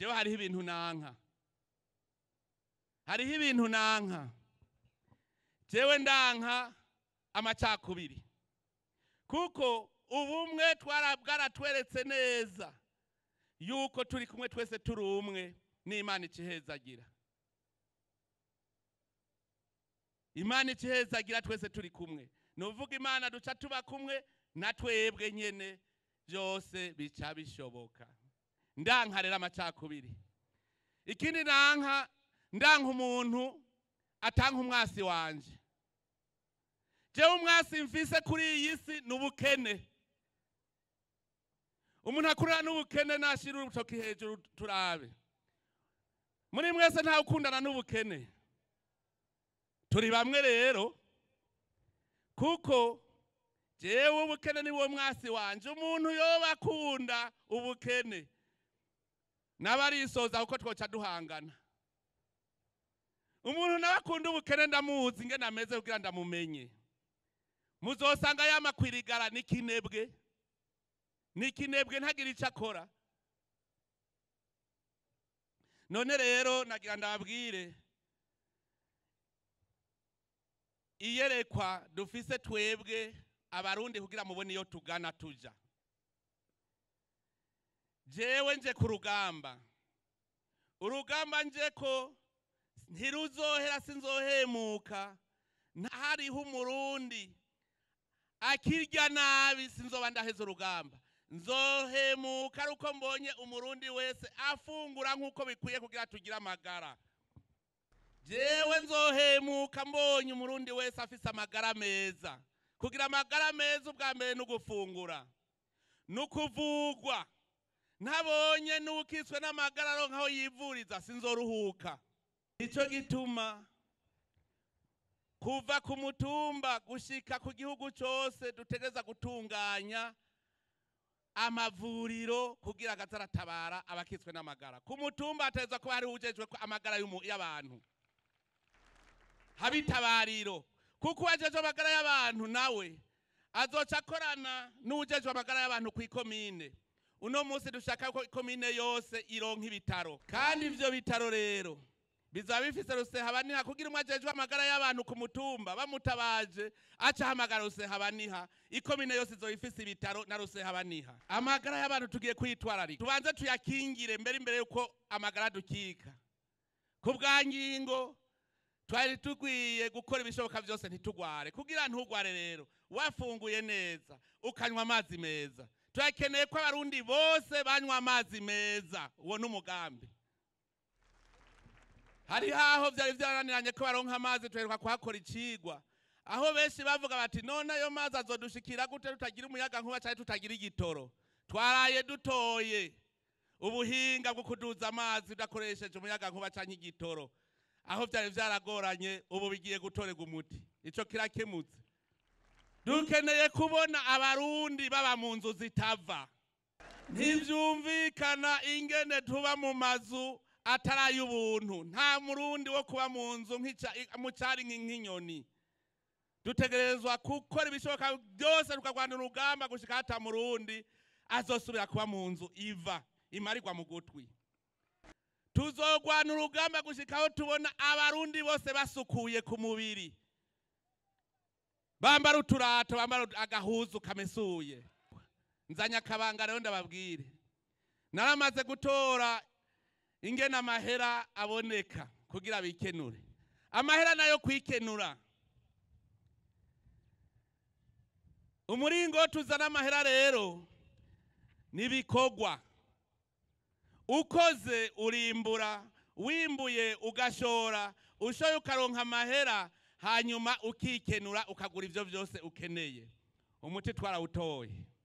rero hariho ibintu nanka hariho ibintu nanka byewe ndanka amacakubiri kuko ubumwe twarabwaratweretse neza yuko turi kumwe twese turi umwe n'imana ikihezagira imana ikihezagira twese turi kumwe ni uvuga imana duca tuba kumwe na twebwe nyine byose bica bishoboka ndanka amacakubiri ikindi ndanka ndanka umuntu atanka umwasi wanjye njyewe umwasi mvise kuri iyi si ni ubukene umuntu akurura n'ubukene nashyira urutoki hejuru turabe muri mwese ntawe ukundana n'ubukene turi bamwe rero kuko njyewe ubukene ni wo mwasi wanjye umuntu yoba akunda ubukene n'abarisoza kuko twoca duhangana umuntu nawe akunda ubukene ndamuzi nge nameze kugira ndamumenye muzosanga yamakwirigara n'ikinebwe n'ikinebwe ntagire icyo akora none rero nagira ndabwire iyerekwa dufise twebwe abarundi kugira mubone iyo tugana tujya njyewe nje ku rugamba urugamba nje ko ntiruzohera sinzohemuka ntahariho umurundi akirya nabi sinzoba ndaheze urugamba nzohemuka ari uko mbonye umurundi wese afungura nk'uko bikwiye kugira tugire amagara jewe nzohemuka mbonye umurundi wese afise amagara meza kugira amagara meza ubwa mbere ni ugufungura ni ukuvugwa ntabonye n'ukiswe n'amagararo nk'aho yivuriza sinzoruhuka nicyo gituma kuva ku mutumba gushyika ku gihugu cyose dutegereza gutunganya amavuriro kugira ataratabara abakitswe n'amagara ku mutumba hategereza kuba hari ujejwe amagara y'abantu habitabariro kuko uwajejwe amagara y'abantu nawe azoca akorana n'ujejwe amagara y'abantu ku ikomine uno munsi dushaka ko ikomine yose ironka ibitaro kandi ibyo bitaro rero bizaba bifite rusehabaniha kugira umwajejwe amagara y'abantu ku mutumba bamutabaje acahamagara rusehabaniha ikomine yose izo ifise ibitaro na rusehabaniha amagara y'abantu tugiye kwitwararika tubanze tuyakingire mbere imbere yuko amagara dukika ku bwa twari tugwiye gukora ibishoboka byose ntitugware kugira ntugware rero wafunguye neza ukanywa amazi meza turakeneye ko abarundi bose banywa amazi meza uwo ni umugambi hari haho byari byaraniranye ko baronka amazi tuheruka kuhakora ikigwa aho benshi bavuga bati none ayo mazi azodushikira gute tutagira umuyaga nkuba cyangwa tutagira igitoro twaraye dutoye ubuhinga bwo kuduza amazi udakoresheje umuyaga nkuba cyangwa igitoro aho byari byaragoranye ubu bigiye gutorerwa umuti icyo kirakemutse dukeneye kubona abarundi baba mu nzu zitava ntibyumvikana ingene tuba mu mazu atari ay'ubuntu nta murundi wo kuba mu nzu mu cyari nk'inyoni dutegerezwa gukora ibishoboka byose tukarwanira urugamba gushyika hata murundi azosubira kuba mu nzu iva imarirwa mu gutwi tuzogwana urugamba gushyika tubona abarundi bose basukuye ku mubiri bambara uturato bambara agahuzu kamesuye nzanye akabanga rero ndababwire naramaze gutora ingene amahera aboneka kugira bikenure amahera nayo kwikenura umuringo tuzana amahera rero n'ibikorwa ukoze urimbura wimbuye ugashora ushoye ukaronka amahera hanyuma ukikenura ukagura ibyo byose ukeneye umuti twarawutoye